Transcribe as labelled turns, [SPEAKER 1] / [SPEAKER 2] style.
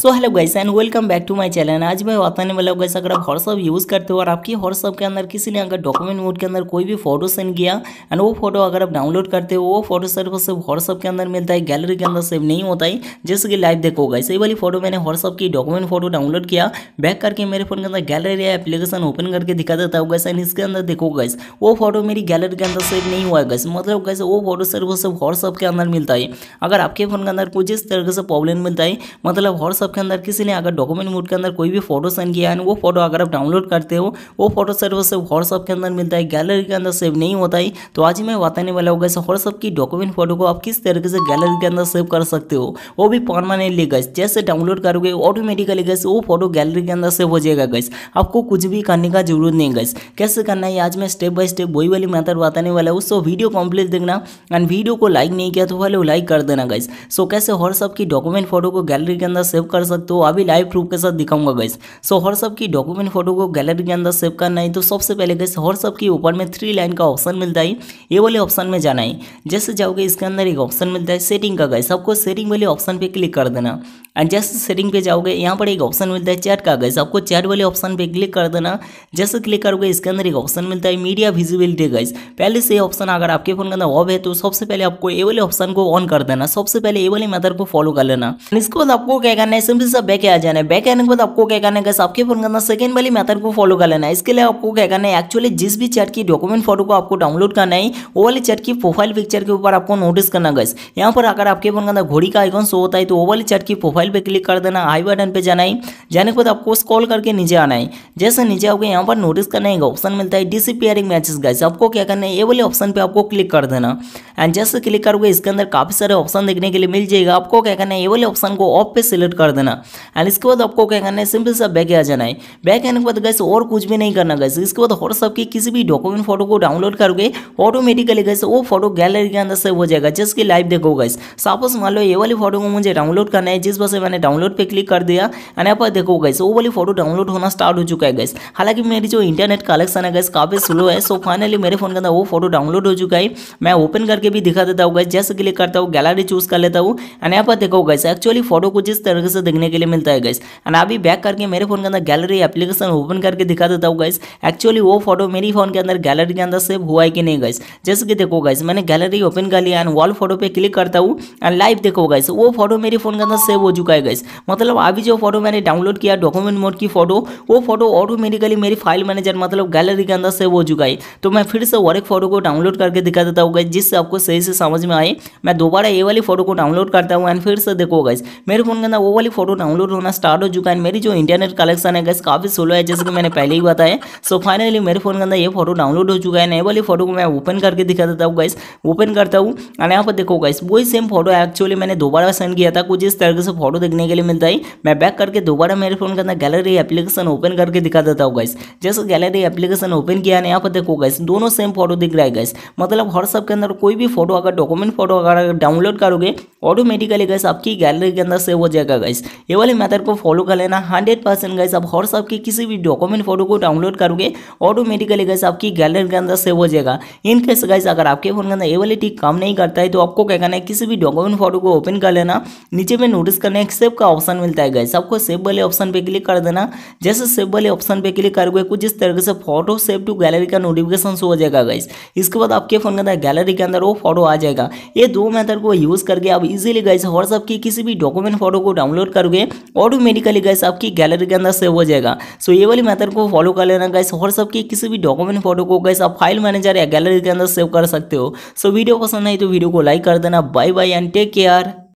[SPEAKER 1] so hello guys and welcome back to my channel आज मैं बताने वाला हूँ गाइस अगर आप व्हाट्सअप यूज़ करते हो और आपकी व्हाट्सअप के अंदर किसी ने अगर डॉक्यूमेंट मोड के अंदर कोई भी फोटो सेंड किया एंड वो फोटो अगर आप डाउनलोड करते हो वो फोटो सिर्फ सिर्फ व्हाट्सअप के अंदर मिलता है गैलरी के अंदर सेव नहीं होता है जैसे कि लाइव देखो गाइस ये वाली फोटो मैंने व्हाट्सअप की डॉक्यूमेंट फोटो डाउनलोड किया बैक करके मेरे फोन के अंदर गैलरी या एप्लीकेशन ओपन करके दिखा देता हूँ गैस एंड इसके अंदर देखो गाइस वो फोटो मेरी गैलरी के अंदर सेव नहीं हुआ है गैस मतलब गैस वो फोटो सिर्फ सिर्फ व्हाट्सअप के अंदर मिलता है अगर आपके फोन के अंदर कुछ इस तरह से प्रॉब्लम मिलता है मतलब व्हाट्सअप व्हाट्सअप के अंदर किसी ने अगर डॉक्यूमेंट मोड के अंदर कोई भी फोटो सेंड किया है वो फोटो अगर आप डाउनलोड करते हो वो फोटो सर वो सिर्फ व्हाट्सअप के अंदर मिलता है गैलरी के अंदर सेव नहीं होता है तो आज मैं बताने वाला होगा व्हाट्सअप की डॉक्यूमेंट फोटो को आप किस तरीके से गैलरी के अंदर सेव कर सकते हो वो भी परमानेंटली गैस जैसे डाउनलोड करोगे ऑटोमेटिकली गैस वो फोटो गैलरी के अंदर सेव हो जाएगा गैस आपको कुछ भी करने का जरूरत नहीं गैस कैसे करना है आज मैं स्टेप बाय स्टेप वही वाली मैथड बताने वाला हूँ सो वीडियो कम्प्लीट देखना एंड वीडियो को लाइक नहीं किया तो पहले लाइक कर देना गैस सो कैसे व्हाट्सअप की डॉक्यूमेंट फोटो को गैलरी के अंदर सेव कर सकते हो अभी लाइव प्रूफ के साथ दिखाऊंगा गैस सो हर सब की डॉक्यूमेंट फोटो को गैलरी के अंदर सेव करना है तो सबसे पहले गैस हर सब की ऊपर में थ्री लाइन का ऑप्शन मिलता है ये वाले ऑप्शन में जाना है जैसे जाओगे इसके अंदर एक ऑप्शन मिलता है सेटिंग का गैस आपको सेटिंग वाले ऑप्शन पर क्लिक कर देना एंड जैसे सेटिंग पे जाओगे यहाँ पर एक ऑप्शन मिलता है चैट का गैस आपको चैट वाले ऑप्शन पे क्लिक कर देना जैसे क्लिक करोगे इसके अंदर एक ऑप्शन मिलता है मीडिया विजिबिलिटी गैस पहले से ऑप्शन अगर आपके फोन के अंदर ऑफ है तो सबसे पहले आपको ए वाले ऑप्शन को ऑन कर देना सबसे पहले ए वाले मैथड को फॉलो कर लेना इसके बाद आपको क्या करना है सिंपल सा बैक आ जाना है बैक आने के बाद आपको क्या करना है आपके फोन करना सेकंड वाली मेथड को फॉलो कर लेना है इसके लिए आपको क्या करना है एक्चुअली जिस भी चैट की डॉक्यूमेंट फोटो को आपको डाउनलोड करना है वो वाली चैट की प्रोफाइल पिक्चर के ऊपर आपको नोटिस करना गैस यहाँ पर अगर आपके फोन के घोड़ी का आइकन शो होता है तो वो वाली चैट की प्रोफाइल पर क्लिक कर देना आई बटन पर जाना है जाने के बाद आपको स्कॉल करके नीचे आना है जैसे नीचे आओगे यहाँ पर नोटिस करना है ऑप्शन मिलता है डिसिपियरिंग मैचेस गैस आपको क्या करना है ये वाले ऑप्शन पर आपको क्लिक कर देना एंड जैसे क्लिक करोगे इसके अंदर काफ़ी सारे ऑप्शन देखने के लिए मिल जाएगा आपको क्या करना है ये वाले ऑप्शन को ऑफ पे सिलेक्ट कर कर देना एंड इसके बाद आपको क्या करना है सिंपल सा बैक आ जाना है बैक आने के बाद गैस और कुछ भी नहीं करना गैस इसके बाद व्हाट्सअप की किसी भी डॉक्यूमेंट फोटो को डाउनलोड करोगे ऑटोमेटिकली गैस वो फोटो गैलरी के अंदर सेव हो जाएगा जस्ट की लाइव देखो गैस सपोज मान लो ये वाली फोटो को मुझे डाउनलोड करना है जिस वजह से मैंने डाउनलोड पर क्लिक कर दिया एंड यहाँ पर देखो गैस वो वाली फोटो डाउनलोड होना स्टार्ट हो चुका है गैस हालांकि मेरी जो इंटरनेट कलेक्शन है गैस काफ़ी स्लो है सो फाइनली मेरे फोन के अंदर वो फोटो डाउनलोड हो चुका है मैं ओपन करके भी दिखा देता हूँ गैस जैसे क्लिक करता हूँ गैलरी चूज कर लेता हूँ एंड यहाँ पर देखो गैस एक्चुअली फोटो को जिस तरीके से से तो देखने के लिए मिलता है गाइस एंड अभी बैक करके मेरे फोन के अंदर गैलरी एप्लीकेशन ओपन करके दिखा देता हूँ गाइस एक्चुअली वो फोटो मेरी फोन के अंदर गैलरी के अंदर सेव हुआ है कि नहीं गाइस जैसे कि देखो गाइस मैंने गैलरी ओपन कर लिया एंड वॉल फोटो पे क्लिक करता हूँ एंड लाइव देखो गाइस वो फोटो मेरे फोन के अंदर सेव हो चुका है गाइस मतलब अभी जो फोटो मैंने डाउनलोड किया डॉक्यूमेंट मोड की फोटो वो फोटो ऑटोमेटिकली मेरी फाइल मैनेजर मतलब गैलरी के अंदर सेव हो चुका है तो मैं फिर से और एक फोटो को डाउनलोड करके दिखा देता हूँ गाइस जिससे आपको सही से समझ में आए मैं दोबारा ये वाली फोटो को डाउनलोड करता हूँ एंड फिर से देखो गाइस मेरे फोन के अंदर वो वाली फोटो डाउनलोड होना स्टार्ट हो चुका है मेरी जो इंटरनेट कलेक्शन है गैस काफ़ी स्लो है जैसे कि मैंने पहले ही बताया सो फाइनली मेरे फोन के अंदर ये फोटो डाउनलोड हो चुका है नए वाली फोटो को मैं ओपन करके दिखा देता हूँ गैस ओपन करता हूँ और यहाँ पर देखो गैस वही सेम फोटो एक्चुअली मैंने दोबारा सेंड किया था कुछ इस तरीके से फोटो देखने के लिए मिलता है मैं बैक करके दोबारा मेरे फोन के अंदर गैलरी एप्लीकेशन ओपन करके दिखा देता हूँ गैस जैसे गैलरी एप्लीकेशन ओपन किया है यहाँ पर देखो गैस दोनों सेम फोटो दिख रहा है गैस मतलब व्हाट्सअप के अंदर कोई भी फोटो अगर डॉक्यूमेंट फोटो अगर डाउनलोड करोगे ऑटोमेटिकली गैस आपकी गैलरी के अंदर सेव हो जाएगा गैस ये वाले मेथड को फॉलो कर लेना हंड्रेड परसेंट गैस आप हॉर्स की किसी भी डॉक्यूमेंट फोटो को डाउनलोड करोगे ऑटोमेटिकली गैस आपकी गैलरी के अंदर सेव हो जाएगा इन केस गैस अगर आपके फोन के अंदर ये वाली टिक काम नहीं करता है तो आपको क्या करना है किसी भी डॉक्यूमेंट फोटो को ओपन कर लेना नीचे में नोटिस करना है सेव का ऑप्शन मिलता है गैस आपको सेव वाले ऑप्शन पर क्लिक कर देना जैसे सेव वाले ऑप्शन पर क्लिक करोगे कुछ इस तरीके से फोटो सेव टू गैलरी का नोटिफिकेशन हो जाएगा गैस इसके बाद आपके फोन के अंदर गैलरी के अंदर वो फोटो आ जाएगा ये दो मेथड को यूज़ करके आप इजीली गाइस व्हाट्सअप की किसी भी डॉक्यूमेंट फोटो को डाउनलोड करोगे ऑटोमेटिकली गैस आपकी गैलरी के अंदर सेव हो जाएगा सो ये वाली मेथड को फॉलो कर लेना गाइस व्हाट्सअप की किसी भी डॉक्यूमेंट फोटो को गाइस आप फाइल मैनेजर या गैलरी के अंदर सेव कर सकते हो सो वीडियो पसंद आई तो वीडियो को लाइक कर देना bye bye and take care